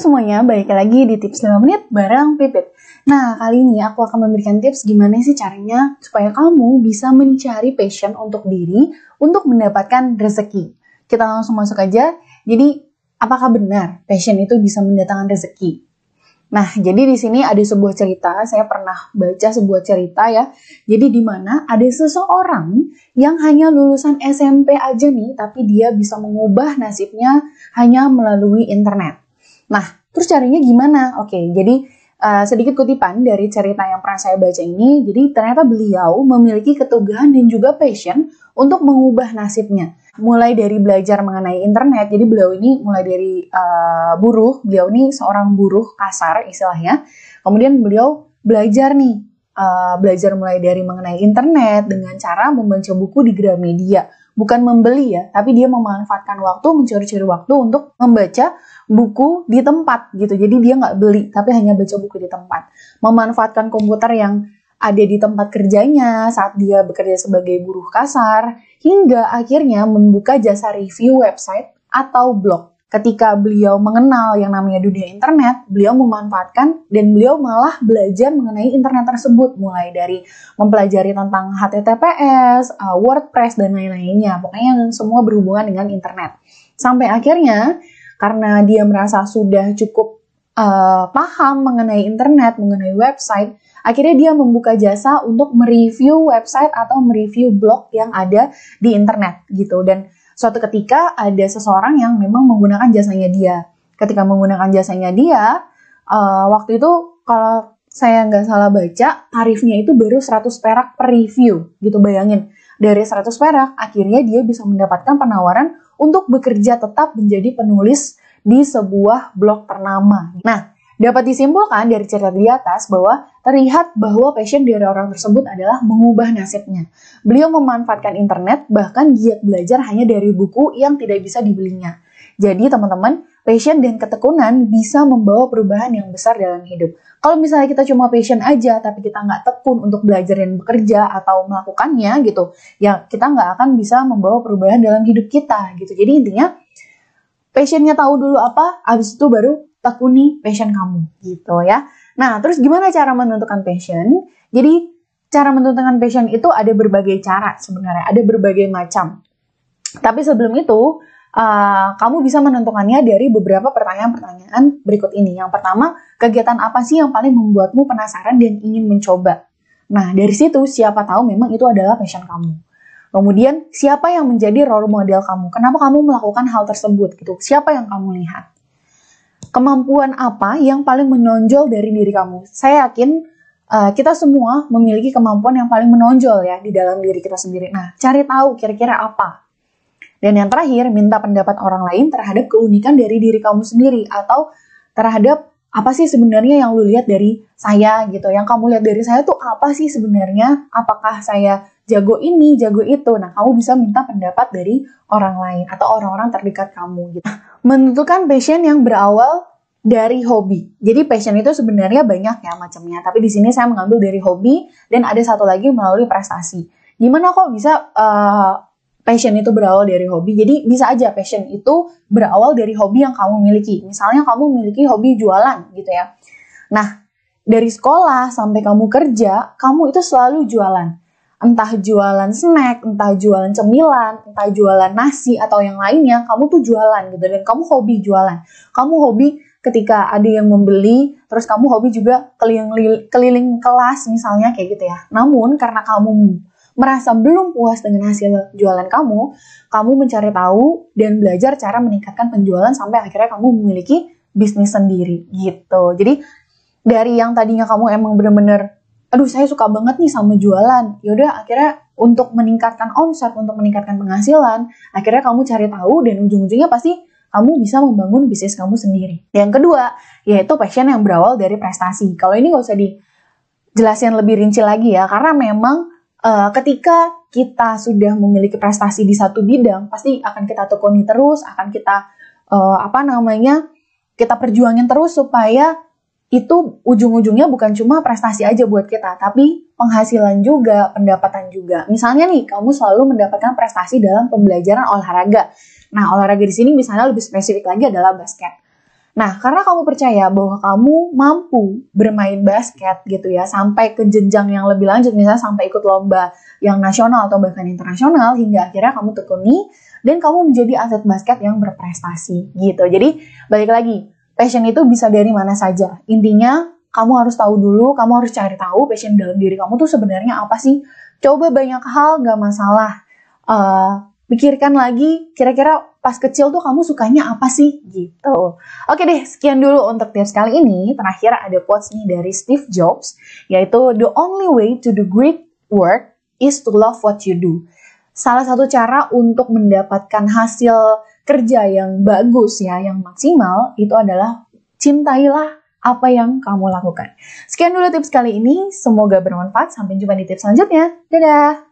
semuanya, balik lagi di tips 5 menit bareng Pipit. Nah, kali ini aku akan memberikan tips gimana sih caranya supaya kamu bisa mencari passion untuk diri untuk mendapatkan rezeki. Kita langsung masuk aja. Jadi, apakah benar passion itu bisa mendatangkan rezeki? Nah, jadi di sini ada sebuah cerita, saya pernah baca sebuah cerita ya. Jadi di mana ada seseorang yang hanya lulusan SMP aja nih, tapi dia bisa mengubah nasibnya hanya melalui internet. Nah, Terus carinya gimana? Oke, jadi uh, sedikit kutipan dari cerita yang pernah saya baca ini. Jadi ternyata beliau memiliki ketugahan dan juga passion untuk mengubah nasibnya. Mulai dari belajar mengenai internet, jadi beliau ini mulai dari uh, buruh, beliau ini seorang buruh kasar istilahnya. Kemudian beliau belajar nih, uh, belajar mulai dari mengenai internet dengan cara membaca buku di Gramedia bukan membeli ya, tapi dia memanfaatkan waktu, mencuri-curi waktu untuk membaca buku di tempat gitu. Jadi dia nggak beli, tapi hanya baca buku di tempat. Memanfaatkan komputer yang ada di tempat kerjanya saat dia bekerja sebagai buruh kasar, hingga akhirnya membuka jasa review website atau blog ketika beliau mengenal yang namanya dunia internet, beliau memanfaatkan dan beliau malah belajar mengenai internet tersebut mulai dari mempelajari tentang HTTPS, uh, WordPress dan lain-lainnya, pokoknya yang semua berhubungan dengan internet. Sampai akhirnya karena dia merasa sudah cukup uh, paham mengenai internet, mengenai website, akhirnya dia membuka jasa untuk mereview website atau mereview blog yang ada di internet gitu dan suatu ketika ada seseorang yang memang menggunakan jasanya dia. Ketika menggunakan jasanya dia, uh, waktu itu kalau saya nggak salah baca, tarifnya itu baru 100 perak per review. Gitu bayangin, dari 100 perak akhirnya dia bisa mendapatkan penawaran untuk bekerja tetap menjadi penulis di sebuah blog ternama. Nah, Dapat disimpulkan dari cerita di atas bahwa terlihat bahwa passion dari orang tersebut adalah mengubah nasibnya. Beliau memanfaatkan internet bahkan giat belajar hanya dari buku yang tidak bisa dibelinya. Jadi teman-teman, passion dan ketekunan bisa membawa perubahan yang besar dalam hidup. Kalau misalnya kita cuma passion aja tapi kita nggak tekun untuk belajar dan bekerja atau melakukannya gitu, ya kita nggak akan bisa membawa perubahan dalam hidup kita gitu. Jadi intinya passionnya tahu dulu apa, abis itu baru tekuni passion kamu gitu ya. Nah, terus gimana cara menentukan passion? Jadi cara menentukan passion itu ada berbagai cara sebenarnya, ada berbagai macam. Tapi sebelum itu, uh, kamu bisa menentukannya dari beberapa pertanyaan-pertanyaan berikut ini. Yang pertama, kegiatan apa sih yang paling membuatmu penasaran dan ingin mencoba? Nah, dari situ siapa tahu memang itu adalah passion kamu. Kemudian, siapa yang menjadi role model kamu? Kenapa kamu melakukan hal tersebut gitu? Siapa yang kamu lihat? Kemampuan apa yang paling menonjol dari diri kamu? Saya yakin uh, kita semua memiliki kemampuan yang paling menonjol ya di dalam diri kita sendiri. Nah, cari tahu kira-kira apa. Dan yang terakhir, minta pendapat orang lain terhadap keunikan dari diri kamu sendiri atau terhadap apa sih sebenarnya yang lu lihat dari saya gitu yang kamu lihat dari saya tuh apa sih sebenarnya apakah saya jago ini jago itu nah kamu bisa minta pendapat dari orang lain atau orang-orang terdekat kamu gitu menentukan passion yang berawal dari hobi. Jadi passion itu sebenarnya banyak ya macamnya, tapi di sini saya mengambil dari hobi dan ada satu lagi melalui prestasi. Gimana kok bisa uh, passion itu berawal dari hobi. Jadi bisa aja passion itu berawal dari hobi yang kamu miliki. Misalnya kamu miliki hobi jualan gitu ya. Nah, dari sekolah sampai kamu kerja, kamu itu selalu jualan. Entah jualan snack, entah jualan cemilan, entah jualan nasi atau yang lainnya, kamu tuh jualan gitu dan kamu hobi jualan. Kamu hobi ketika ada yang membeli, terus kamu hobi juga keliling keliling kelas misalnya kayak gitu ya. Namun karena kamu merasa belum puas dengan hasil jualan kamu, kamu mencari tahu dan belajar cara meningkatkan penjualan sampai akhirnya kamu memiliki bisnis sendiri gitu. Jadi dari yang tadinya kamu emang bener-bener, aduh saya suka banget nih sama jualan, yaudah akhirnya untuk meningkatkan omset, untuk meningkatkan penghasilan, akhirnya kamu cari tahu dan ujung-ujungnya pasti kamu bisa membangun bisnis kamu sendiri. Yang kedua, yaitu passion yang berawal dari prestasi. Kalau ini nggak usah dijelasin lebih rinci lagi ya, karena memang uh, ketika kita sudah memiliki prestasi di satu bidang, pasti akan kita tekuni terus, akan kita uh, apa namanya kita perjuangin terus supaya itu ujung-ujungnya bukan cuma prestasi aja buat kita, tapi penghasilan juga, pendapatan juga. Misalnya nih, kamu selalu mendapatkan prestasi dalam pembelajaran olahraga. Nah, olahraga di sini misalnya lebih spesifik lagi adalah basket. Nah, karena kamu percaya bahwa kamu mampu bermain basket gitu ya, sampai ke jenjang yang lebih lanjut, misalnya sampai ikut lomba yang nasional atau bahkan internasional, hingga akhirnya kamu tekuni dan kamu menjadi aset basket yang berprestasi gitu. Jadi, balik lagi, passion itu bisa dari mana saja. Intinya, kamu harus tahu dulu, kamu harus cari tahu passion dalam diri kamu tuh sebenarnya apa sih. Coba banyak hal, gak masalah. Uh, pikirkan lagi kira-kira pas kecil tuh kamu sukanya apa sih gitu. Oke deh, sekian dulu untuk tips kali ini. Terakhir ada quotes nih dari Steve Jobs yaitu the only way to do great work is to love what you do. Salah satu cara untuk mendapatkan hasil kerja yang bagus ya, yang maksimal itu adalah cintailah apa yang kamu lakukan. Sekian dulu tips kali ini, semoga bermanfaat. Sampai jumpa di tips selanjutnya. Dadah.